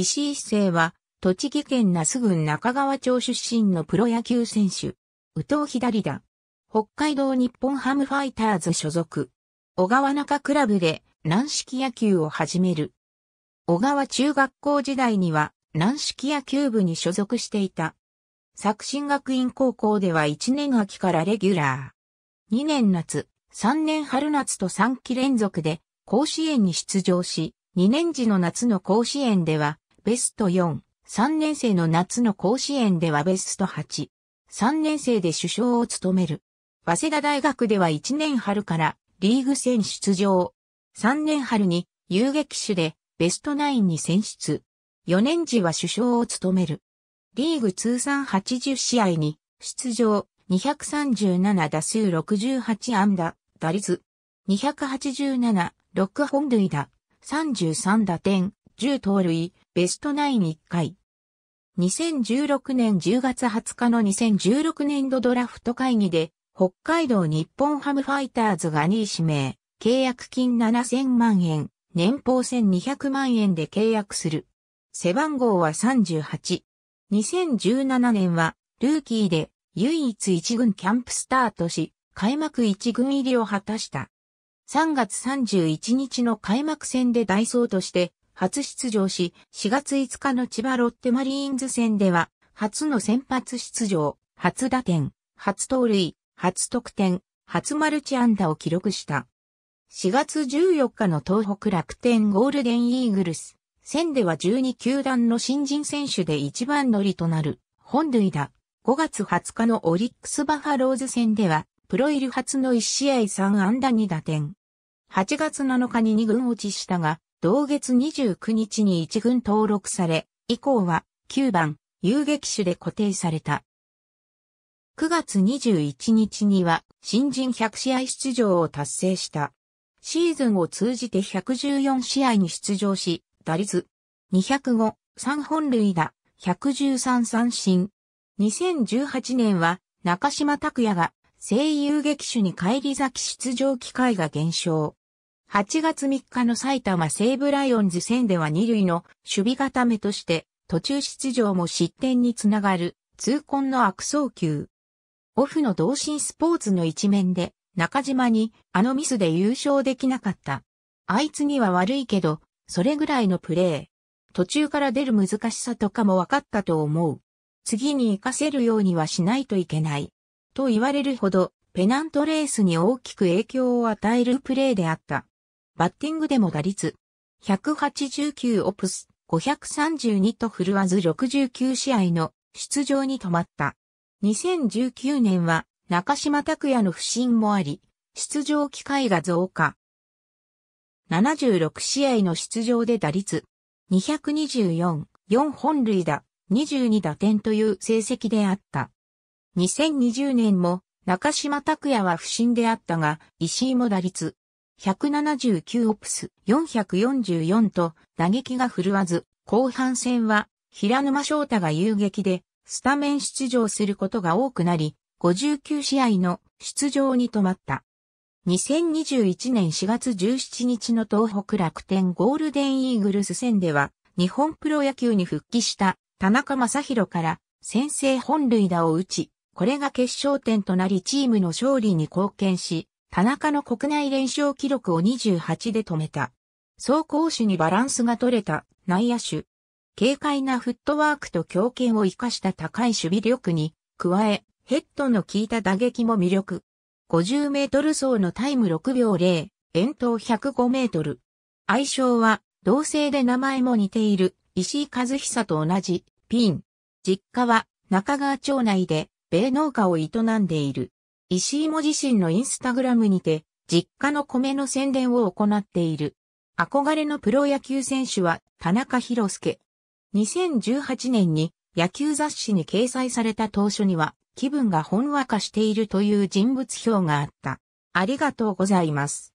石井市政は、栃木県那須郡中川町出身のプロ野球選手。宇藤左だ。北海道日本ハムファイターズ所属。小川中クラブで軟式野球を始める。小川中学校時代には軟式野球部に所属していた。作新学院高校では1年秋からレギュラー。2年夏、3年春夏と3期連続で甲子園に出場し、2年時の夏の甲子園ではベスト4。3年生の夏の甲子園ではベスト8。3年生で首相を務める。早稲田大学では1年春からリーグ戦出場。3年春に遊撃手でベスト9に選出。4年時は首相を務める。リーグ通算80試合に出場237打数68安打、打率287、6本塁打、33打点、10盗塁、ベストナイン1回。2016年10月20日の2016年度ドラフト会議で、北海道日本ハムファイターズが2位指名、契約金7000万円、年俸1200万円で契約する。背番号は38。2017年は、ルーキーで唯一一軍キャンプスタートし、開幕一軍入りを果たした。3月31日の開幕戦でダイソーとして初出場し、4月5日の千葉ロッテマリーンズ戦では、初の先発出場、初打点、初盗塁、初得点、初マルチ安打を記録した。4月14日の東北楽天ゴールデンイーグルス戦では12球団の新人選手で一番乗りとなる本塁打。5月20日のオリックスバファローズ戦では、プロ入り初の1試合3安打2打点。8月7日に2軍落ちしたが、同月29日に一軍登録され、以降は9番遊撃手で固定された。9月21日には新人100試合出場を達成した。シーズンを通じて114試合に出場し、打率205、3本塁打、113三振。2018年は中島拓也が声優劇手に返り咲き出場機会が減少。8月3日の埼玉西武ライオンズ戦では2塁の守備固めとして途中出場も失点につながる痛恨の悪送球。オフの同心スポーツの一面で中島にあのミスで優勝できなかった。あいつには悪いけど、それぐらいのプレー。途中から出る難しさとかも分かったと思う。次に活かせるようにはしないといけない。と言われるほど、ペナントレースに大きく影響を与えるプレーであった。バッティングでも打率、189オプス、532と振るわず69試合の出場に止まった。2019年は中島拓也の不振もあり、出場機会が増加。76試合の出場で打率、224、4本塁打、22打点という成績であった。2020年も中島拓也は不振であったが、石井も打率、179オプス444と打撃が振るわず、後半戦は平沼翔太が遊撃でスタメン出場することが多くなり、59試合の出場に止まった。2021年4月17日の東北楽天ゴールデンイーグルス戦では、日本プロ野球に復帰した田中正宏から先制本塁打を打ち、これが決勝点となりチームの勝利に貢献し、田中の国内連勝記録を28で止めた。走行手にバランスが取れた内野手。軽快なフットワークと強肩を活かした高い守備力に、加え、ヘッドの効いた打撃も魅力。50メートル走のタイム6秒0、遠投105メートル。愛称は、同姓で名前も似ている、石井和久と同じ、ピン。実家は、中川町内で、米農家を営んでいる。石井も自身のインスタグラムにて、実家の米の宣伝を行っている。憧れのプロ野球選手は田中博介。2018年に野球雑誌に掲載された当初には気分がほんわかしているという人物表があった。ありがとうございます。